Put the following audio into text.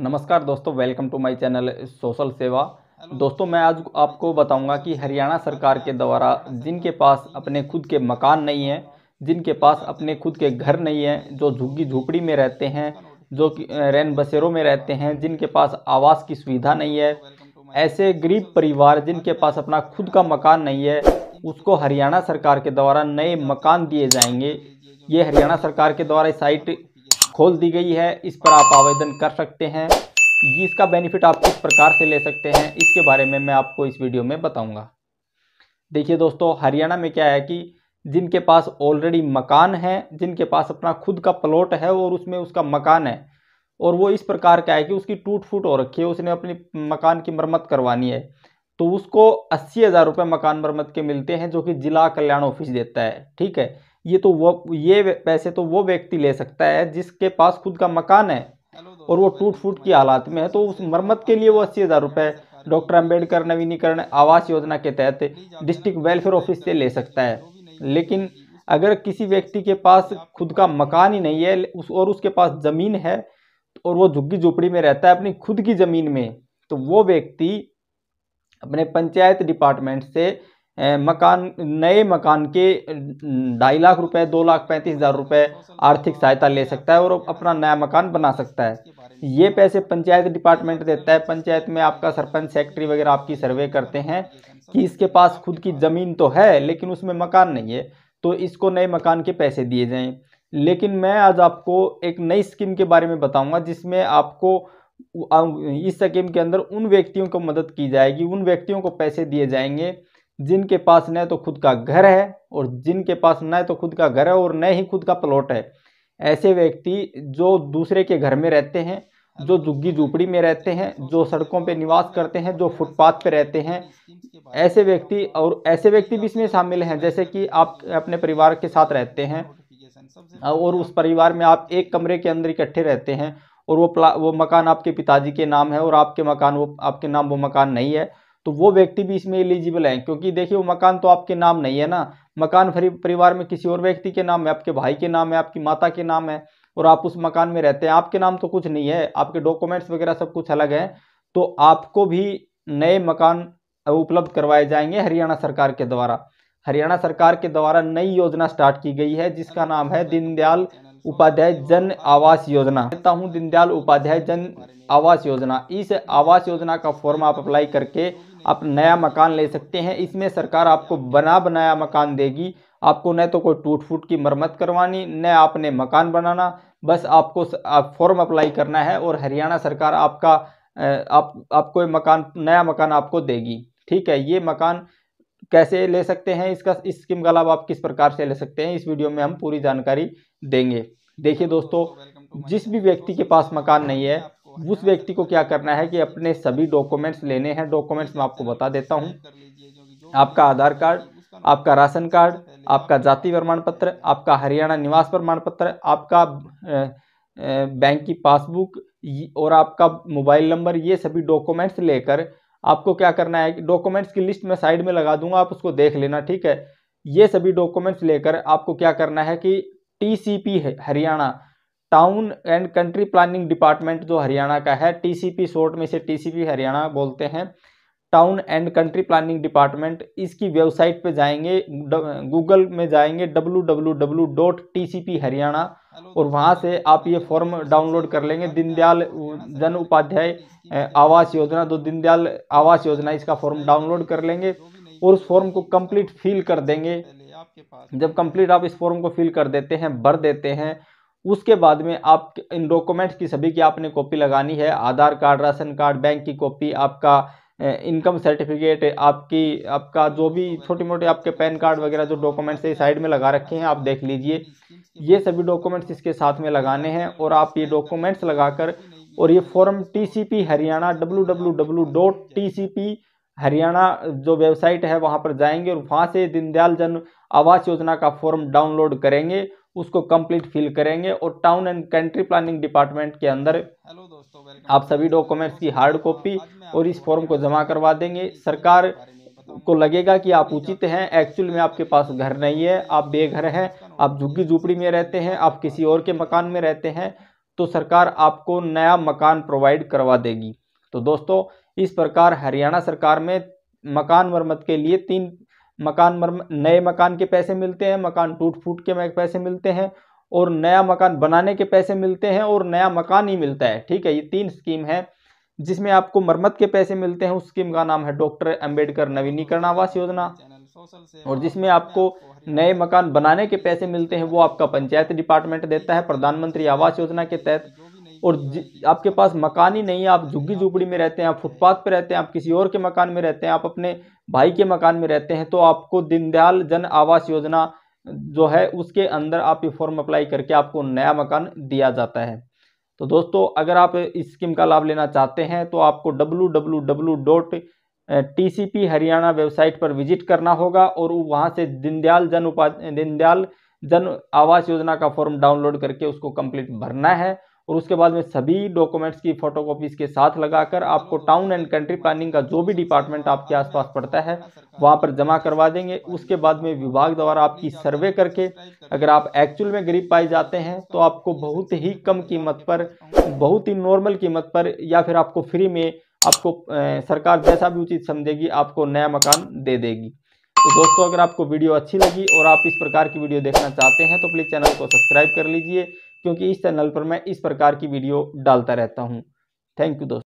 नमस्कार दोस्तों welcome to my channel social Seva दोस्तों मैं आज आपको बताऊंगा कि हरियाणा सरकार के द्वारा जिनके पास अपने खुद के मकान नहीं हैं जिनके पास अपने खुद के घर नहीं हैं जो झुग्गी झोपड़ी में रहते हैं जो रैन बसेरों में रहते हैं जिनके पास आवास की सुविधा नहीं है ऐसे गरीब परिवार जिनके पास अपना खुद का मकान नहीं है उसको हरियाणा सरकार के द्वारा नए मकान दिए जाएंगे ये हरियाणा सरकार के द्वारा साइट खोल दी गई है इस पर आप आवेदन कर सकते हैं इसका बेनिफिट आप किस प्रकार से ले सकते हैं इसके बारे में मैं आपको इस वीडियो में बताऊंगा देखिए दोस्तों हरियाणा में क्या है कि जिनके पास ऑलरेडी मकान है जिनके पास अपना खुद का प्लॉट है और उसमें उसका मकान है और वो इस प्रकार का है कि उसकी टूट फूट हो रखी है उसने अपनी मकान की मरम्मत करवानी है तो उसको अस्सी हज़ार रुपये मकान मरम्मत के मिलते हैं जो कि जिला कल्याण ऑफिस देता है ठीक है ये तो वो ये पैसे तो वो व्यक्ति ले सकता है जिसके पास खुद का मकान है और वो टूट फूट की हालात में है तो उस मरम्मत के लिए वो अस्सी हज़ार रुपये डॉक्टर अम्बेडकर नवीनीकरण आवास योजना के तहत डिस्ट्रिक्ट वेलफेयर ऑफिस से ले सकता है लेकिन अगर किसी व्यक्ति के पास खुद का मकान ही नहीं है उस और उसके पास ज़मीन है और वो झुग्गी झोपड़ी में रहता है अपनी खुद की ज़मीन में तो वो व्यक्ति अपने पंचायत डिपार्टमेंट से मकान नए मकान के ढाई लाख रुपए दो लाख पैंतीस हज़ार रुपये आर्थिक सहायता ले सकता है और अपना नया मकान बना सकता है ये पैसे पंचायत डिपार्टमेंट देता है पंचायत में आपका सरपंच सेक्रेटरी वगैरह आपकी सर्वे करते हैं कि इसके पास खुद की ज़मीन तो है लेकिन उसमें मकान नहीं है तो इसको नए मकान के पैसे दिए जाएँ लेकिन मैं आज आपको एक नई स्कीम के बारे में बताऊँगा जिसमें आपको इस स्कीम के अंदर उन व्यक्तियों को मदद की जाएगी उन व्यक्तियों को पैसे दिए जाएंगे जिनके पास न तो खुद का घर है और जिनके पास न तो खुद का घर है और न ही खुद का प्लॉट है ऐसे व्यक्ति जो दूसरे के घर में रहते हैं जो झुग्गी झुपड़ी में रहते हैं जो सड़कों पर निवास करते हैं जो फुटपाथ पर रहते हैं ऐसे व्यक्ति और ऐसे व्यक्ति भी इसमें शामिल हैं जैसे कि आप अपने परिवार के साथ रहते हैं और उस परिवार में आप एक कमरे के अंदर इकट्ठे रहते हैं और वो प्ला वो मकान आपके पिताजी के नाम है और आपके मकान वो आपके नाम वो मकान नहीं है तो वो व्यक्ति भी इसमें एलिजिबल हैं क्योंकि देखिए वो मकान तो आपके नाम नहीं है ना मकान परिवार में किसी और व्यक्ति के नाम है आपके भाई के नाम है आपकी माता के नाम है और आप उस मकान में रहते हैं आपके नाम तो कुछ नहीं है आपके डॉक्यूमेंट्स वगैरह सब कुछ अलग है तो आपको भी नए मकान उपलब्ध करवाए जाएंगे हरियाणा सरकार के द्वारा हरियाणा सरकार के द्वारा नई योजना स्टार्ट की गई है जिसका नाम है दीनदयाल उपाध्याय जन आवास योजना कहता हूँ दीनदयाल उपाध्याय जन आवास योजना इस आवास योजना का फॉर्म आप अप्लाई करके आप नया मकान ले सकते हैं इसमें सरकार आपको बना बनाया मकान देगी आपको न तो कोई टूट फूट की मरम्मत करवानी न आपने मकान बनाना बस आपको आप फॉर्म अप्लाई करना है और हरियाणा सरकार आपका आप आपको मकान नया मकान आपको देगी ठीक है ये मकान कैसे ले सकते हैं इसका इस स्कीम का लाभ आप किस प्रकार से ले सकते हैं इस वीडियो में हम पूरी जानकारी देंगे देखिए दोस्तों जिस भी व्यक्ति के पास मकान नहीं है उस व्यक्ति को क्या करना है कि अपने सभी डॉक्यूमेंट्स लेने हैं डॉक्यूमेंट्स मैं आपको बता देता हूँ आपका आधार कार्ड आपका राशन कार्ड आपका जाति प्रमाण पत्र आपका हरियाणा निवास प्रमाण पत्र आपका बैंक की पासबुक और आपका मोबाइल नंबर ये सभी डॉक्यूमेंट्स लेकर आपको क्या करना है डॉक्यूमेंट्स की लिस्ट मैं साइड में लगा दूंगा आप उसको देख लेना ठीक है ये सभी डॉक्यूमेंट्स लेकर आपको क्या करना है कि टीसीपी है Haryana town and country planning department जो हरियाणा का है टीसीपी शॉर्ट में से टीसीपी हरियाणा बोलते हैं town and country planning department इसकी वेबसाइट पे जाएंगे गूगल में जाएंगे W W W dot T C P Haryana और वहाँ से आप ये फॉर्म डाउनलोड कर लेंगे दीनदयाल जन उपाध्याय आवास योजना दो तो दीनदयाल आवास योजना इसका फॉर्म डाउनलोड कर लेंगे और उस फॉर्म को कंप्लीट फिल कर देंगे जब कंप्लीट आप इस फॉर्म को फिल कर देते हैं भर देते हैं उसके बाद में आप इन डॉक्यूमेंट्स की सभी की आपने कॉपी लगानी है Aadhaar card ration card bank की कॉपी आपका इनकम सर्टिफिकेट आपकी आपका जो भी छोटे मोटे आपके पैन कार्ड वगैरह जो डॉक्यूमेंट्स है साइड में लगा रखे हैं आप देख लीजिए ये सभी डॉक्यूमेंट्स इसके साथ में लगाने हैं और आप ये डॉक्यूमेंट्स लगाकर और ये form P Haryana W Haryana जो वेबसाइट है वहाँ पर जाएंगे और वहाँ से दीनदयाल जन आवास योजना का फॉर्म डाउनलोड करेंगे उसको कंप्लीट फिल करेंगे और town and country planning department के अंदर हेलो दोस्तों आप सभी डॉक्यूमेंट्स की हार्ड कॉपी और इस फॉर्म को जमा करवा देंगे सरकार को लगेगा कि आप उचित हैं एक्चुअल में आपके पास घर नहीं है आप बेघर हैं आप झुग्गी झुपड़ी में रहते हैं आप किसी हाँ। और के मकान में रहते हैं तो सरकार आपको नया मकान प्रोवाइड करवा देगी तो दोस्तों इस प्रकार हरियाणा सरकार में मकान मरम्मत के लिए तीन मकान मर नए मकान के पैसे मिलते हैं मकान टूट फूट के पैसे मिलते हैं और नया मकान बनाने के पैसे मिलते हैं और नया मकान ही मिलता है ठीक है ये तीन स्कीम है जिसमें आपको मरम्मत के पैसे मिलते हैं उस स्कीम का नाम है डॉक्टर अम्बेडकर नवीनीकरण आवास योजना और जिसमें आपको नए मकान बनाने के पैसे मिलते हैं वो आपका पंचायत डिपार्टमेंट देता है प्रधानमंत्री आवास योजना के तहत और आपके पास मकान ही नहीं है आप झुग्गी झुपड़ी में रहते हैं आप फुटपाथ पर रहते हैं आप किसी और के मकान में रहते हैं आप अपने भाई के मकान में रहते हैं तो आपको दीनदयाल जन आवास योजना जो है उसके अंदर आप ये फॉर्म अप्लाई करके आपको नया मकान दिया जाता है तो दोस्तों अगर आप इस स्कीम का लाभ लेना चाहते हैं तो आपको W W W dot T C P Haryana website पर विजिट करना होगा और वहाँ से दीनदयाल जन उपा दीनदयाल जन आवास योजना का फॉर्म डाउनलोड करके उसको कंप्लीट भरना है और उसके बाद में सभी डॉक्यूमेंट्स की फोटोकॉपीज के साथ लगाकर आपको टाउन एंड कंट्री प्लानिंग का जो भी डिपार्टमेंट आपके आसपास पड़ता है वहाँ पर जमा करवा देंगे उसके बाद में विभाग द्वारा आपकी सर्वे करके अगर आप एक्चुअल में गरीब पाए जाते हैं तो आपको बहुत ही कम कीमत पर बहुत ही नॉर्मल कीमत पर या फिर आपको फ्री में आपको सरकार जैसा भी उचित समझेगी आपको नया मकान दे देगी तो दोस्तों अगर आपको वीडियो अच्छी लगी और आप इस प्रकार की वीडियो देखना चाहते हैं तो प्लीज़ चैनल को सब्सक्राइब कर लीजिए क्योंकि इस चैनल पर मैं इस प्रकार की वीडियो डालता रहता हूँ थैंक यू दोस्तों